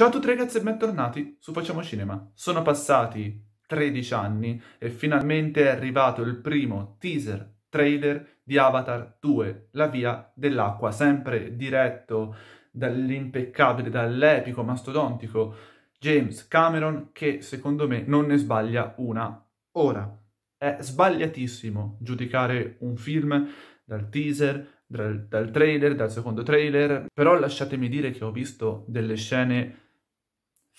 Ciao a tutti ragazzi e bentornati su Facciamo Cinema. Sono passati 13 anni e finalmente è arrivato il primo teaser trailer di Avatar 2, La via dell'acqua, sempre diretto dall'impeccabile, dall'epico, mastodontico James Cameron che secondo me non ne sbaglia una. Ora, è sbagliatissimo giudicare un film dal teaser, dal, trailer, dal secondo trailer, però lasciatemi dire che ho visto delle scene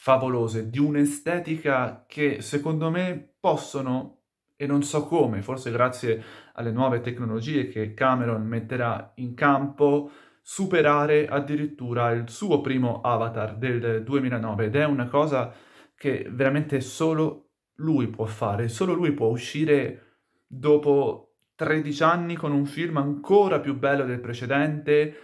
favolose, di un'estetica che secondo me possono, e non so come, forse grazie alle nuove tecnologie che Cameron metterà in campo, superare addirittura il suo primo avatar del 2009 ed è una cosa che veramente solo lui può fare, solo lui può uscire dopo 13 anni con un film ancora più bello del precedente,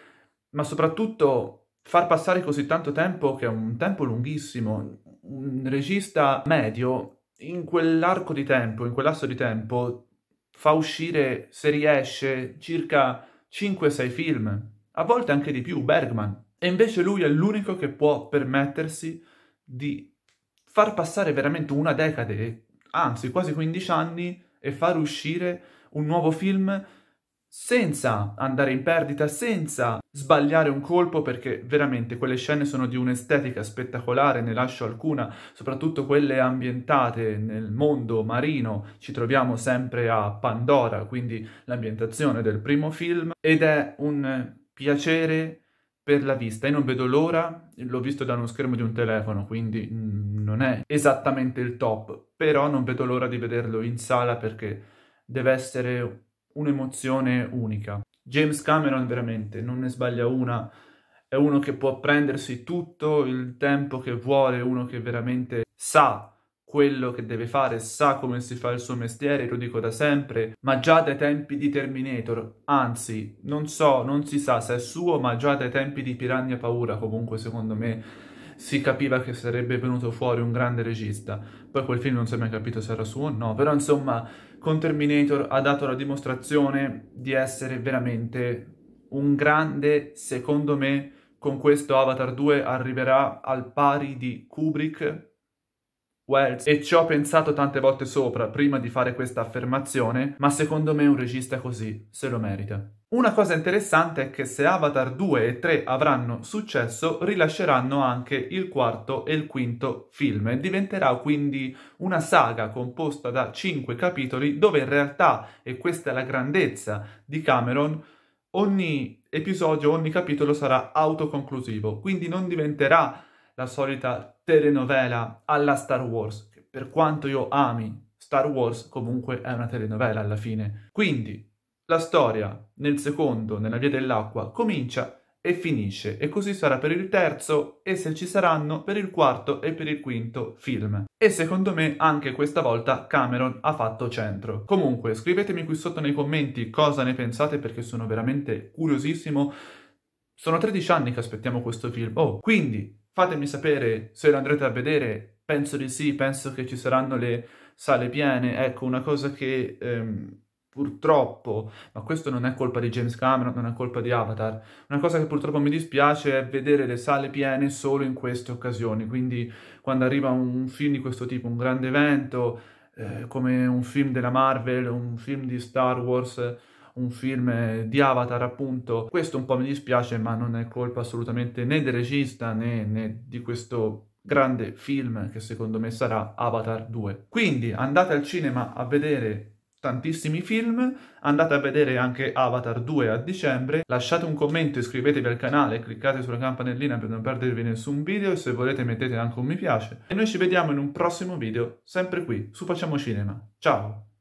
ma soprattutto far passare così tanto tempo, che è un tempo lunghissimo, un regista medio, in quell'arco di tempo, in quell'asso di tempo, fa uscire, se riesce, circa 5-6 film, a volte anche di più, Bergman. E invece lui è l'unico che può permettersi di far passare veramente una decade, anzi quasi 15 anni, e far uscire un nuovo film senza andare in perdita, senza sbagliare un colpo perché veramente quelle scene sono di un'estetica spettacolare, ne lascio alcuna, soprattutto quelle ambientate nel mondo marino, ci troviamo sempre a Pandora, quindi l'ambientazione del primo film, ed è un piacere per la vista. Io non vedo l'ora, l'ho visto da uno schermo di un telefono, quindi mm, non è esattamente il top, però non vedo l'ora di vederlo in sala perché deve essere un'emozione unica. James Cameron veramente non ne sbaglia una, è uno che può prendersi tutto il tempo che vuole, uno che veramente sa quello che deve fare, sa come si fa il suo mestiere, lo dico da sempre, ma già dai tempi di Terminator, anzi, non so, non si sa se è suo, ma già dai tempi di Piranha Paura, comunque secondo me si capiva che sarebbe venuto fuori un grande regista. Poi quel film non si è mai capito se era suo o no, però insomma con Terminator ha dato la dimostrazione di essere veramente un grande, secondo me, con questo Avatar 2 arriverà al pari di Kubrick, Wells e ci ho pensato tante volte sopra prima di fare questa affermazione, ma secondo me un regista così se lo merita. Una cosa interessante è che se Avatar 2 e 3 avranno successo, rilasceranno anche il quarto e il quinto film diventerà quindi una saga composta da 5 capitoli dove in realtà, e questa è la grandezza di Cameron, ogni episodio, ogni capitolo sarà autoconclusivo, quindi non diventerà la solita telenovela alla Star Wars, che per quanto io ami Star Wars comunque è una telenovela alla fine. Quindi la storia, nel secondo, nella via dell'acqua, comincia e finisce, e così sarà per il terzo e se ci saranno per il quarto e per il quinto film. E secondo me anche questa volta Cameron ha fatto centro. Comunque, scrivetemi qui sotto nei commenti cosa ne pensate perché sono veramente curiosissimo. Sono 13 anni che aspettiamo questo film. Oh, quindi fatemi sapere se lo andrete a vedere. Penso di sì, penso che ci saranno le sale piene. Ecco, una cosa che... Ehm, purtroppo, ma questo non è colpa di James Cameron, non è colpa di Avatar. Una cosa che purtroppo mi dispiace è vedere le sale piene solo in queste occasioni, quindi quando arriva un film di questo tipo, un grande evento, eh, come un film della Marvel, un film di Star Wars, un film eh, di Avatar appunto, questo un po' mi dispiace, ma non è colpa assolutamente né del regista né, né di questo grande film che secondo me sarà Avatar 2. Quindi andate al cinema a vedere tantissimi film, andate a vedere anche Avatar 2 a dicembre, lasciate un commento, iscrivetevi al canale, cliccate sulla campanellina per non perdervi nessun video e se volete mettete anche un mi piace. E noi ci vediamo in un prossimo video, sempre qui, su Facciamo Cinema. Ciao!